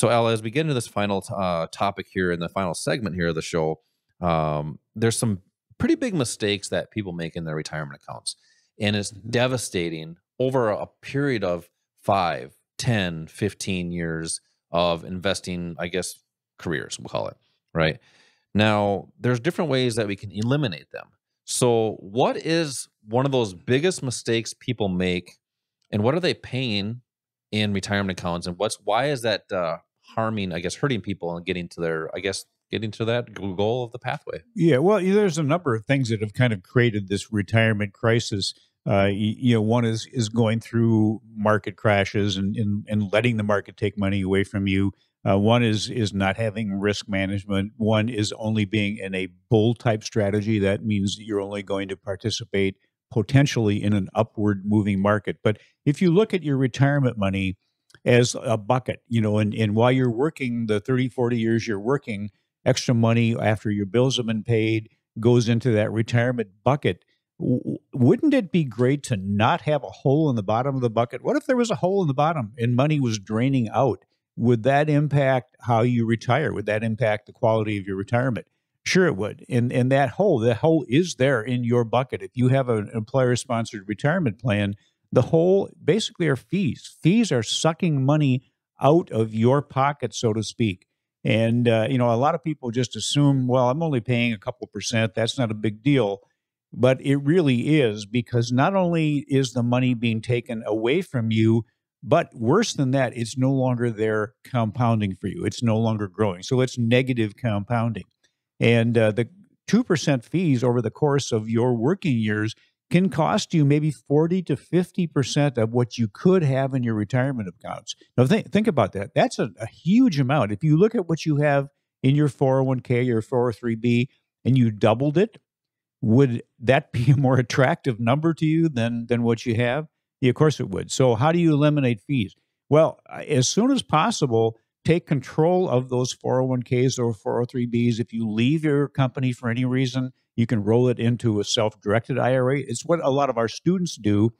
So, Al, as we get into this final uh, topic here in the final segment here of the show, um, there's some pretty big mistakes that people make in their retirement accounts. And it's mm-hmm. devastating over a period of five, 10, 15 years of investing, I guess, careers, we'll call it, right? Now, there's different ways that we can eliminate them. So, what is one of those biggest mistakes people make, and what are they paying in retirement accounts, and what's why is that uh, harming, I guess, hurting people and getting to their, I guess, getting to that goal of the pathway. Yeah, well, there's a number of things that have kind of created this retirement crisis. Uh, you, know, one is is going through market crashes and and, and letting the market take money away from you. Uh, one is is not having risk management. One is only being in a bull type strategy. That means that you're only going to participate potentially in an upward moving market. But if you look at your retirement money as a bucket, you know, and, and while you're working the 30, 40 years you're working, extra money after your bills have been paid goes into that retirement bucket. wouldn't it be great to not have a hole in the bottom of the bucket? What if there was a hole in the bottom and money was draining out? Would that impact how you retire? Would that impact the quality of your retirement? Sure, it would. And and that hole, that hole is there in your bucket. If you have an employer sponsored retirement plan, the whole basically are fees. Fees are sucking money out of your pocket, so to speak. And uh, you know, a lot of people just assume, well, I'm only paying a couple percent. That's not a big deal. But it really is because not only is the money being taken away from you, but worse than that, it's no longer there compounding for you. It's no longer growing. So it's negative compounding. And uh, the 2% fees over the course of your working years can cost you maybe 40 to 50% of what you could have in your retirement accounts. Now, think, think about that. That's a, a huge amount. If you look at what you have in your 401k your 403b and you doubled it, would that be a more attractive number to you than, than what you have? Yeah, of course it would. So, how do you eliminate fees? Well, as soon as possible, take control of those 401ks or 403bs. If you leave your company for any reason, you can roll it into a self directed IRA. It's what a lot of our students do.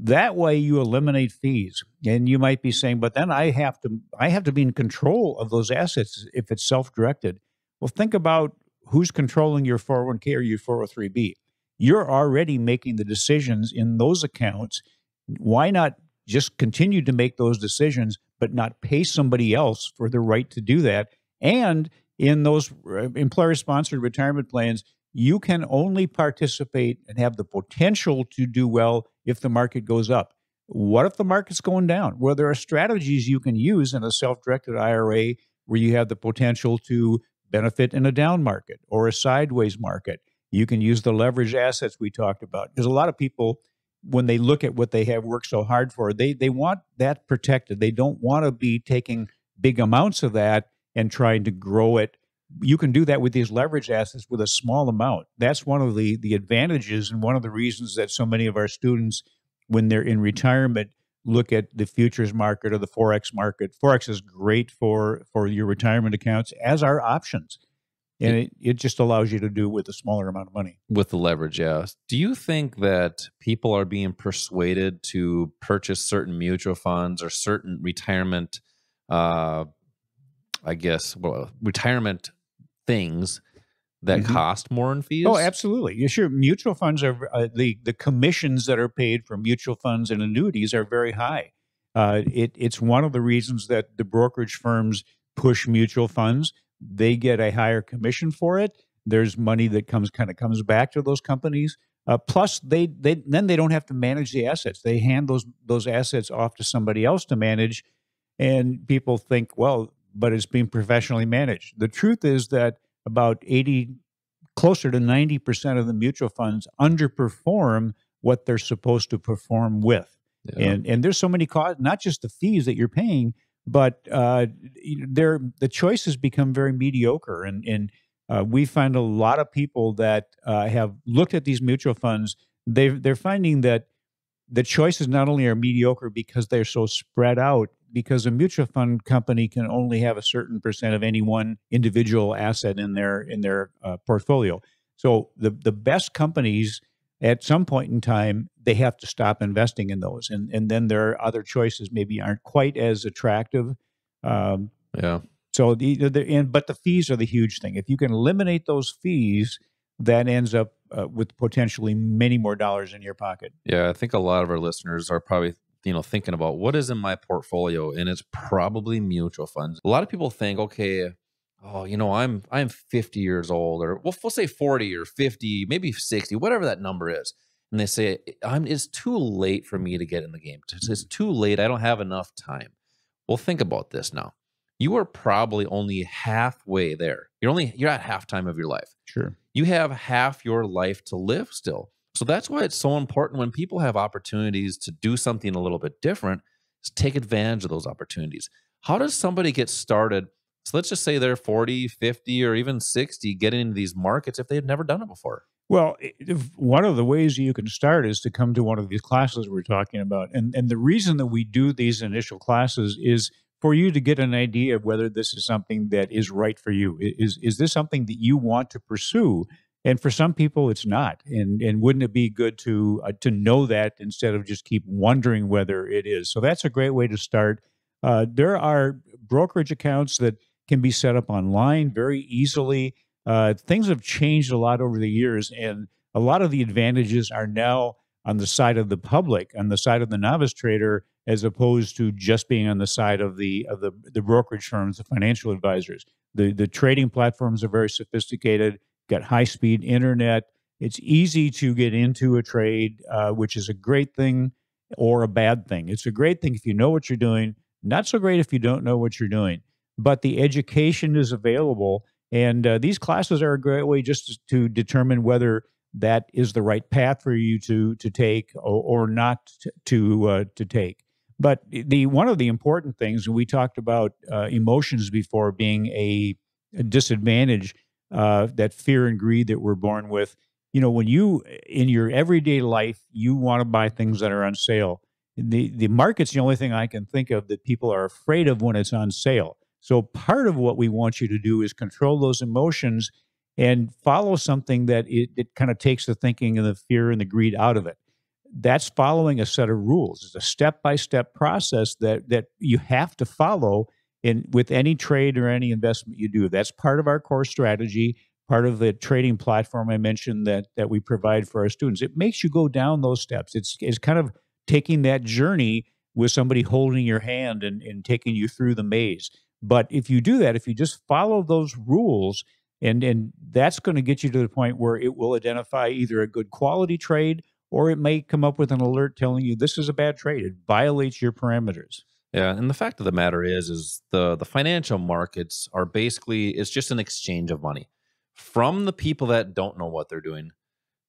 That way you eliminate fees. And you might be saying, but then I have to I have to be in control of those assets if it's self-directed. Well, think about who's controlling your 401k or your 403b. You're already making the decisions in those accounts. Why not just continue to make those decisions but not pay somebody else for the right to do that. And in those uh, employer sponsored retirement plans, you can only participate and have the potential to do well if the market goes up. What if the market's going down? Well, there are strategies you can use in a self directed IRA where you have the potential to benefit in a down market or a sideways market. You can use the leverage assets we talked about. There's a lot of people when they look at what they have worked so hard for, they they want that protected. They don't want to be taking big amounts of that and trying to grow it. You can do that with these leverage assets with a small amount. That's one of the the advantages and one of the reasons that so many of our students, when they're in retirement, look at the futures market or the forex market. Forex is great for for your retirement accounts, as are options and it, it just allows you to do with a smaller amount of money with the leverage yeah do you think that people are being persuaded to purchase certain mutual funds or certain retirement uh i guess well retirement things that mm-hmm. cost more in fees? Oh, absolutely. sure. Mutual funds are uh, the the commissions that are paid for mutual funds and annuities are very high. Uh, it, it's one of the reasons that the brokerage firms push mutual funds they get a higher commission for it. There's money that comes kind of comes back to those companies. Uh, plus, they they then they don't have to manage the assets. They hand those those assets off to somebody else to manage, and people think, well, but it's being professionally managed. The truth is that about eighty, closer to ninety percent of the mutual funds underperform what they're supposed to perform with, yeah. and and there's so many costs, not just the fees that you're paying, but uh, there the choices become very mediocre, and and uh, we find a lot of people that uh, have looked at these mutual funds. They they're finding that the choices not only are mediocre because they're so spread out. Because a mutual fund company can only have a certain percent of any one individual asset in their in their uh, portfolio. So the the best companies at some point in time they have to stop investing in those and and then their other choices maybe aren't quite as attractive um, yeah so the, the and but the fees are the huge thing if you can eliminate those fees that ends up uh, with potentially many more dollars in your pocket yeah i think a lot of our listeners are probably you know thinking about what is in my portfolio and it's probably mutual funds a lot of people think okay oh, you know, I'm I'm 50 years old, or we'll, we'll say 40 or 50, maybe 60, whatever that number is, and they say I'm it's too late for me to get in the game. It's too late. I don't have enough time. Well, think about this now. You are probably only halfway there. You're only you're at halftime of your life. Sure. You have half your life to live still. So that's why it's so important when people have opportunities to do something a little bit different, take advantage of those opportunities. How does somebody get started so let's just say they're 40, 50, or even 60 getting into these markets if they've never done it before. Well, one of the ways you can start is to come to one of these classes we're talking about. And, and the reason that we do these initial classes is for you to get an idea of whether this is something that is right for you. Is, is this something that you want to pursue? And for some people, it's not. And, and wouldn't it be good to, uh, to know that instead of just keep wondering whether it is? So that's a great way to start. Uh, there are brokerage accounts that – can be set up online very easily. Uh, things have changed a lot over the years, and a lot of the advantages are now on the side of the public, on the side of the novice trader, as opposed to just being on the side of the of the, the brokerage firms, the financial advisors. The the trading platforms are very sophisticated, got high speed internet. It's easy to get into a trade, uh, which is a great thing or a bad thing. It's a great thing if you know what you're doing. Not so great if you don't know what you're doing but the education is available. And uh, these classes are a great way just to determine whether that is the right path for you to to take or, or not to uh, to take. But the one of the important things, we talked about uh, emotions before being a, a disadvantage, uh, that fear and greed that we're born with. You know, when you in your everyday life, you want to buy things that are on sale. The the market's the only thing I can think of that people are afraid of when it's on sale so, part of what we want you to do is control those emotions and follow something that it, it kind of takes the thinking and the fear and the greed out of it. That's following a set of rules. It's a step by step process that, that you have to follow in, with any trade or any investment you do. That's part of our core strategy part of the trading platform I mentioned that that we provide for our students. It makes you go down those steps. It's it's kind of taking that journey with somebody holding your hand and, and taking you through the maze. But if you do that, if you just follow those rules, and and that's going to get you to the point where it will identify either a good quality trade or it may come up with an alert telling you this is a bad trade. It violates your parameters. Yeah, and the fact of the matter is, is the the financial markets are basically it's just an exchange of money from the people that don't know what they're doing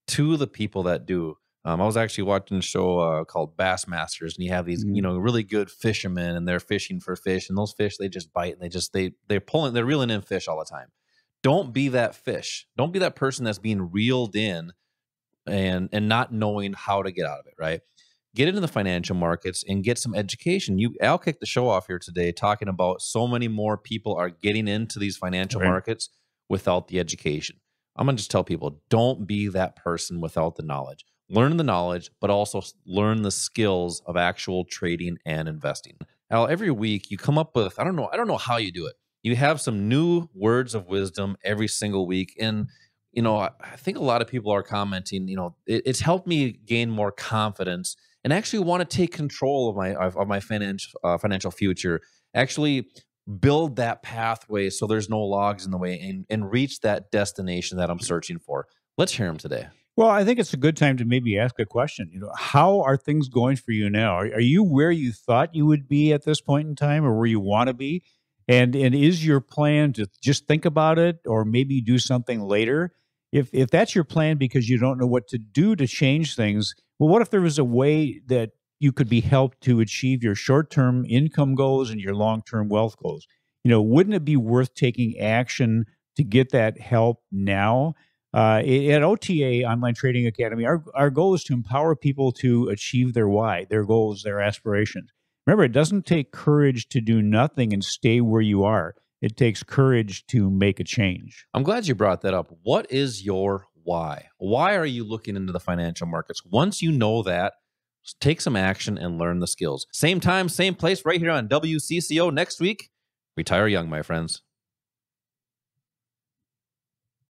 to the people that do. Um, I was actually watching a show uh, called Bassmasters, and you have these, mm you mm-hmm. know, really good fishermen, and they're fishing for fish, and those fish they just bite, and they just they they're pulling, they're reeling in fish all the time. Don't be that fish. Don't be that person that's being reeled in, and and not knowing how to get out of it. Right. Get into the financial markets and get some education. You, I'll kick the show off here today talking about so many more people are getting into these financial right. markets without the education. I'm gonna just tell people, don't be that person without the knowledge learn the knowledge, but also learn the skills of actual trading and investing. Now, every week you come up with, I don't know, I don't know how you do it. You have some new words of wisdom every single week. And, you know, I, think a lot of people are commenting, you know, it, it's helped me gain more confidence and actually want to take control of my, of, of my financial, uh, financial future. Actually build that pathway so there's no logs in the way and, and reach that destination that I'm searching for. Let's hear them today. Well, I think it's a good time to maybe ask a question. You know, how are things going for you now? Are, are you where you thought you would be at this point in time, or where you want to be? And and is your plan to just think about it, or maybe do something later? If if that's your plan because you don't know what to do to change things, well, what if there was a way that you could be helped to achieve your short-term income goals and your long-term wealth goals? You know, wouldn't it be worth taking action to get that help now? Uh, at OTA Online Trading Academy, our, our goal is to empower people to achieve their why, their goals, their aspirations. Remember, it doesn't take courage to do nothing and stay where you are. It takes courage to make a change. I'm glad you brought that up. What is your why? Why are you looking into the financial markets? Once you know that, take some action and learn the skills. Same time, same place, right here on WCCO next week. Retire young, my friends.